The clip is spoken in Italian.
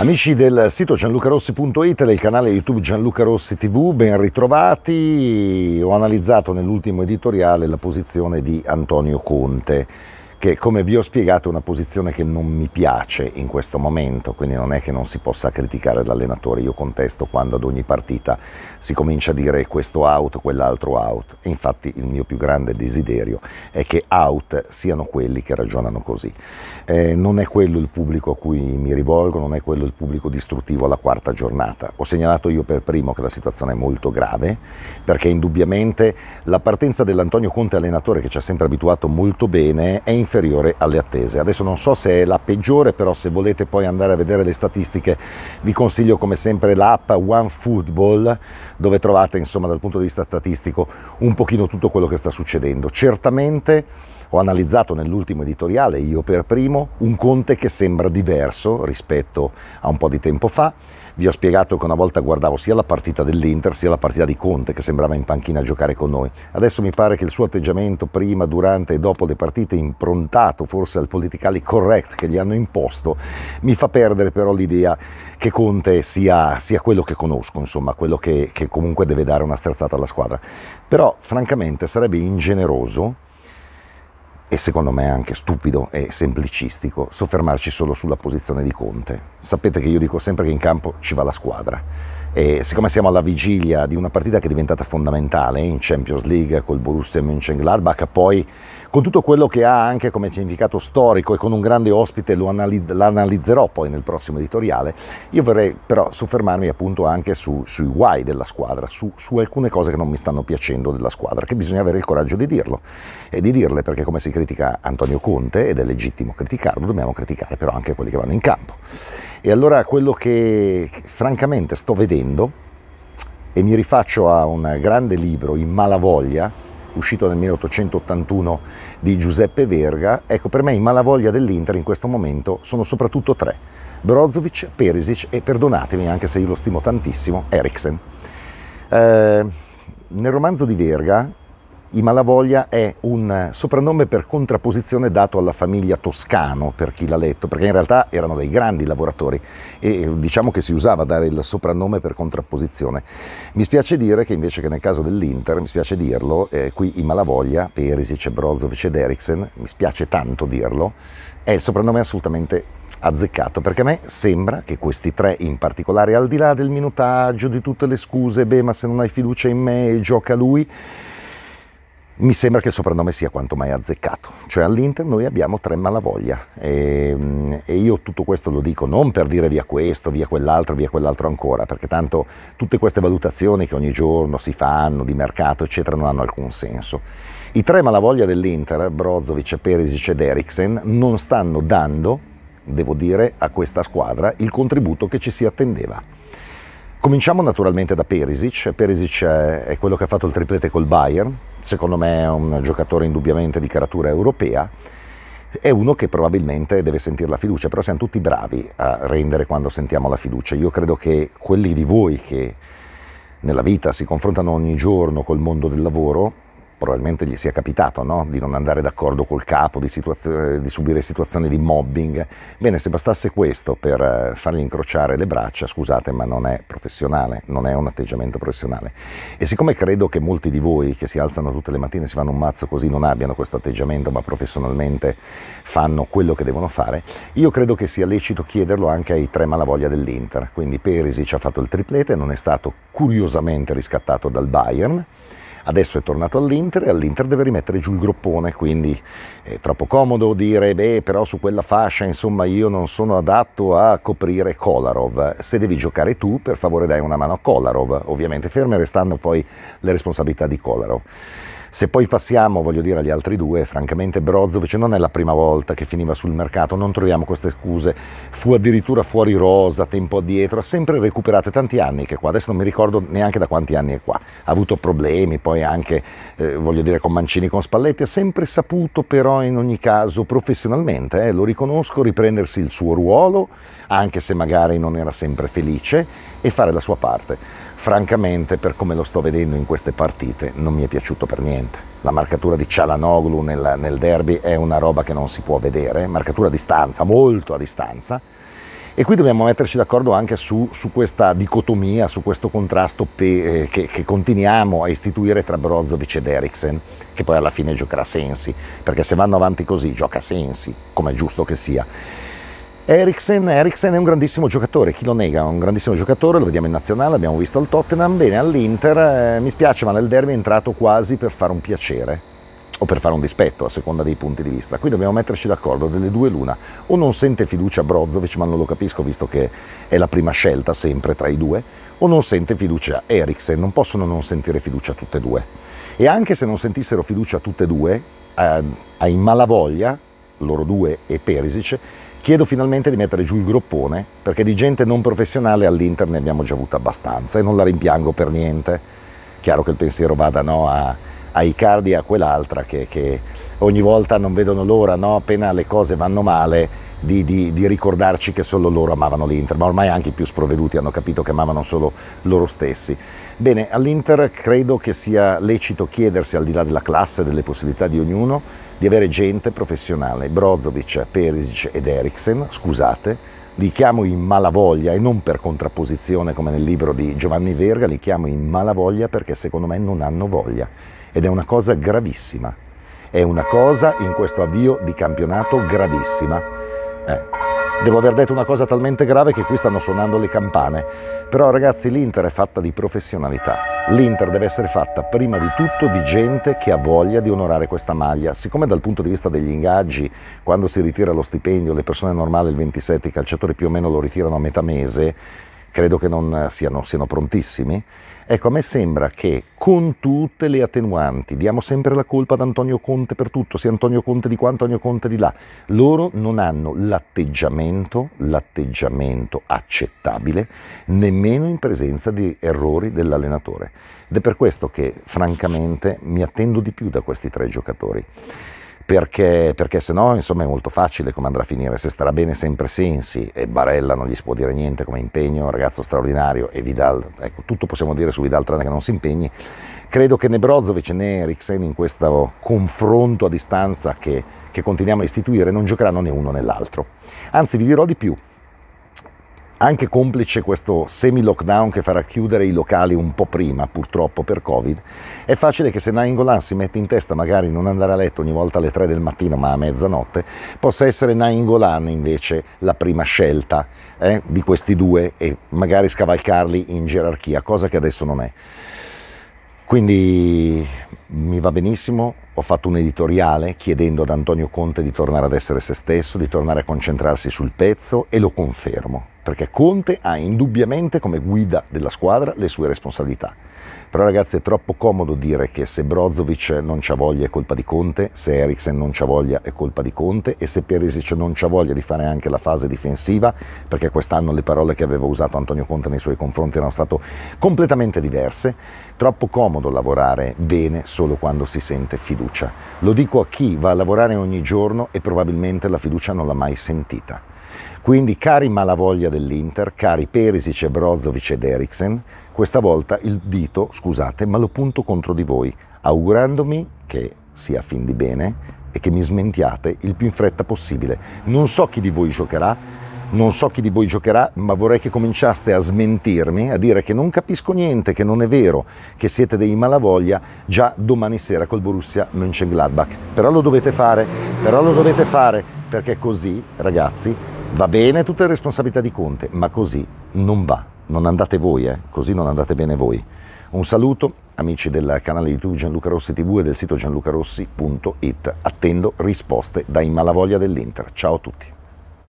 Amici del sito gianlucarossi.it e del canale YouTube Gianluca Rossi TV, ben ritrovati. Ho analizzato nell'ultimo editoriale la posizione di Antonio Conte che come vi ho spiegato è una posizione che non mi piace in questo momento, quindi non è che non si possa criticare l'allenatore, io contesto quando ad ogni partita si comincia a dire questo out, quell'altro out, e infatti il mio più grande desiderio è che out siano quelli che ragionano così. Eh, non è quello il pubblico a cui mi rivolgo, non è quello il pubblico distruttivo alla quarta giornata. Ho segnalato io per primo che la situazione è molto grave, perché indubbiamente la partenza dell'Antonio Conte allenatore che ci ha sempre abituato molto bene è in inferiore alle attese. Adesso non so se è la peggiore, però se volete poi andare a vedere le statistiche vi consiglio come sempre l'app OneFootball dove trovate insomma dal punto di vista statistico un pochino tutto quello che sta succedendo. Certamente ho analizzato nell'ultimo editoriale, io per primo, un Conte che sembra diverso rispetto a un po' di tempo fa. Vi ho spiegato che una volta guardavo sia la partita dell'Inter sia la partita di Conte che sembrava in panchina a giocare con noi. Adesso mi pare che il suo atteggiamento prima, durante e dopo le partite improntato forse al politically correct che gli hanno imposto, mi fa perdere però l'idea che Conte sia, sia quello che conosco, insomma, quello che, che comunque deve dare una strazzata alla squadra. Però francamente sarebbe ingeneroso e secondo me anche stupido e semplicistico soffermarci solo sulla posizione di Conte. Sapete che io dico sempre che in campo ci va la squadra e siccome siamo alla vigilia di una partita che è diventata fondamentale in Champions League col Borussia Mönchengladbach, poi con tutto quello che ha anche come significato storico e con un grande ospite lo analizz analizzerò poi nel prossimo editoriale, io vorrei però soffermarmi appunto anche su, sui guai della squadra, su, su, alcune cose che non mi stanno piacendo della squadra, che bisogna avere il coraggio di dirlo e di dirle perché come si critica Antonio Conte, ed è legittimo criticarlo, dobbiamo criticare però anche quelli che vanno in campo. E allora quello che francamente sto vedendo, e mi rifaccio a un grande libro, In Malavoglia, uscito nel 1881 di Giuseppe Verga, ecco per me i malavoglia dell'Inter in questo momento sono soprattutto tre, Brozovic, Perisic e perdonatemi anche se io lo stimo tantissimo, Eriksen. Eh, nel romanzo di Verga i Malavoglia è un soprannome per contrapposizione dato alla famiglia Toscano, per chi l'ha letto, perché in realtà erano dei grandi lavoratori e eh, diciamo che si usava dare il soprannome per contrapposizione. Mi spiace dire che invece che nel caso dell'Inter, mi spiace dirlo, eh, qui i Malavoglia, Perisic, Brozovic ed Eriksen, mi spiace tanto dirlo, è il soprannome assolutamente azzeccato, perché a me sembra che questi tre in particolare, al di là del minutaggio, di tutte le scuse, beh ma se non hai fiducia in me gioca lui, mi sembra che il soprannome sia quanto mai azzeccato, cioè all'Inter noi abbiamo tre malavoglia e, ehm, e io tutto questo lo dico non per dire via questo, via quell'altro, via quell'altro ancora, perché tanto tutte queste valutazioni che ogni giorno si fanno di mercato eccetera non hanno alcun senso. I tre malavoglia dell'Inter, Brozovic, Perisic ed Eriksen, non stanno dando, devo dire, a questa squadra il contributo che ci si attendeva. Cominciamo naturalmente da Perisic, Perisic è quello che ha fatto il triplete col Bayern, secondo me è un giocatore indubbiamente di caratura europea, è uno che probabilmente deve sentire la fiducia, però siamo tutti bravi a rendere quando sentiamo la fiducia. Io credo che quelli di voi che nella vita si confrontano ogni giorno col mondo del lavoro, probabilmente gli sia capitato no? di non andare d'accordo col capo, di, situazio- di, subire situazioni di mobbing. Bene, se bastasse questo per eh, fargli incrociare le braccia, scusate, ma non è professionale, non è un atteggiamento professionale. E siccome credo che molti di voi che si alzano tutte le mattine, e si fanno un mazzo così, non abbiano questo atteggiamento, ma professionalmente fanno quello che devono fare, io credo che sia lecito chiederlo anche ai tre malavoglia dell'Inter. Quindi Perisic ha fatto il triplete, non è stato curiosamente riscattato dal Bayern Adesso è tornato all'Inter e all'Inter deve rimettere giù il groppone, quindi è troppo comodo dire, beh, però su quella fascia, insomma, io non sono adatto a coprire Kolarov. Se devi giocare tu, per favore dai una mano a Kolarov, ovviamente ferme restando poi le responsabilità di Kolarov. Se poi passiamo, voglio dire, agli altri due, francamente Brozovic non è la prima volta che finiva sul mercato, non troviamo queste scuse, fu addirittura fuori rosa tempo addietro, ha sempre recuperato tanti anni che qua, adesso non mi ricordo neanche da quanti anni è qua, ha avuto problemi poi anche, eh, voglio dire, con Mancini, con Spalletti, ha sempre saputo però in ogni caso professionalmente, eh, lo riconosco, riprendersi il suo ruolo, anche se magari non era sempre felice, e fare la sua parte. Francamente, per come lo sto vedendo in queste partite, non mi è piaciuto per niente. La marcatura di Cialanoglu nel, nel derby è una roba che non si può vedere, marcatura a distanza, molto a distanza. E qui dobbiamo metterci d'accordo anche su, su, questa dicotomia, su questo contrasto pe, eh, che, che, continuiamo a istituire tra Brozovic ed Eriksen, che poi alla fine giocherà Sensi, perché se vanno avanti così gioca Sensi, come è giusto che sia. Eriksen, Eriksen, è un grandissimo giocatore, chi lo nega, è un grandissimo giocatore, lo vediamo in nazionale, l'abbiamo visto al Tottenham, bene, all'Inter, eh, mi spiace ma nel derby è entrato quasi per fare un piacere o per fare un dispetto a seconda dei punti di vista. Qui dobbiamo metterci d'accordo delle due l'una, o non sente fiducia Brozovic, ma non lo capisco visto che è la prima scelta sempre tra i due, o non sente fiducia Eriksen, non possono non sentire fiducia tutte e due. E anche se non sentissero fiducia tutte e due, eh, ai malavoglia, loro due e Perisic, Chiedo finalmente di mettere giù il groppone, perché di gente non professionale all'Inter ne abbiamo già avuto abbastanza e non la rimpiango per niente. Chiaro che il pensiero vada no, a, a Icardi e a quell'altra che, che, ogni volta non vedono l'ora, no, appena le cose vanno male, di, di, di, ricordarci che solo loro amavano l'Inter, ma ormai anche i più sprovveduti hanno capito che amavano solo loro stessi. Bene, all'Inter credo che sia lecito chiedersi, al di là della classe, e delle possibilità di ognuno, di avere gente professionale, Brozovic, Perisic ed Eriksen, scusate, li chiamo in malavoglia e non per contrapposizione come nel libro di Giovanni Verga, li chiamo in malavoglia perché secondo me non hanno voglia ed è una cosa gravissima. È una cosa in questo avvio di campionato gravissima. Eh. Devo aver detto una cosa talmente grave che qui stanno suonando le campane. Però ragazzi, l'Inter è fatta di professionalità. L'Inter deve essere fatta prima di tutto di gente che ha voglia di onorare questa maglia. Siccome dal punto di vista degli ingaggi, quando si ritira lo stipendio, le persone normali il 27, i calciatori più o meno lo ritirano a metà mese, credo che non eh, siano, siano prontissimi. Ecco, a me sembra che con tutte le attenuanti, diamo sempre la colpa ad Antonio Conte per tutto, sia Antonio Conte di qua, Antonio Conte di là, loro non hanno l'atteggiamento, l'atteggiamento accettabile, nemmeno in presenza di errori dell'allenatore. Ed è per questo che, francamente, mi attendo di più da questi tre giocatori perché, perché se no insomma è molto facile come andrà a finire, se starà bene sempre Sensi e Barella non gli si può dire niente come impegno, un ragazzo straordinario e Vidal, ecco tutto possiamo dire su Vidal tranne che non si impegni, credo che né Brozovic né Eriksen in questo confronto a distanza che, che continuiamo a istituire non giocheranno né uno né l'altro, anzi vi dirò di più, anche complice questo semi-lockdown che farà chiudere i locali un po' prima, purtroppo per Covid, è facile che se Nainggolan si mette in testa magari non andare a letto ogni volta alle 3 del mattino ma a mezzanotte, possa essere Nainggolan invece la prima scelta eh, di questi due e magari scavalcarli in gerarchia, cosa che adesso non è. Quindi mi va benissimo, ho fatto un editoriale chiedendo ad Antonio Conte di tornare ad essere se stesso, di tornare a concentrarsi sul pezzo e lo confermo perché Conte ha indubbiamente come guida della squadra le sue responsabilità. Però ragazzi è troppo comodo dire che se Brozovic non c'ha voglia è colpa di Conte, se Eriksen non c'ha voglia è colpa di Conte e se Perisic non c'ha voglia di fare anche la fase difensiva, perché quest'anno le parole che aveva usato Antonio Conte nei suoi confronti erano state completamente diverse, troppo comodo lavorare bene solo quando si sente fiducia. Lo dico a chi va a lavorare ogni giorno e probabilmente la fiducia non l'ha mai sentita. Quindi cari malavoglia dell'Inter, cari Perisic e Brozovic ed Eriksen, questa volta il dito, scusate, ma lo punto contro di voi, augurandomi che sia fin di bene e che mi smentiate il più in fretta possibile. Non so chi di voi giocherà, non so chi di voi giocherà, ma vorrei che cominciaste a smentirmi, a dire che non capisco niente, che non è vero, che siete dei malavoglia già domani sera col Borussia Mönchengladbach. Però lo dovete fare, però lo dovete fare, perché così, ragazzi, Va bene tutte le responsabilità di Conte, ma così non va. Non andate voi, eh? così non andate bene voi. Un saluto, amici del canale YouTube Gianluca Rossi TV e del sito gianlucarossi.it. Attendo risposte dai malavoglia dell'Inter. Ciao a tutti.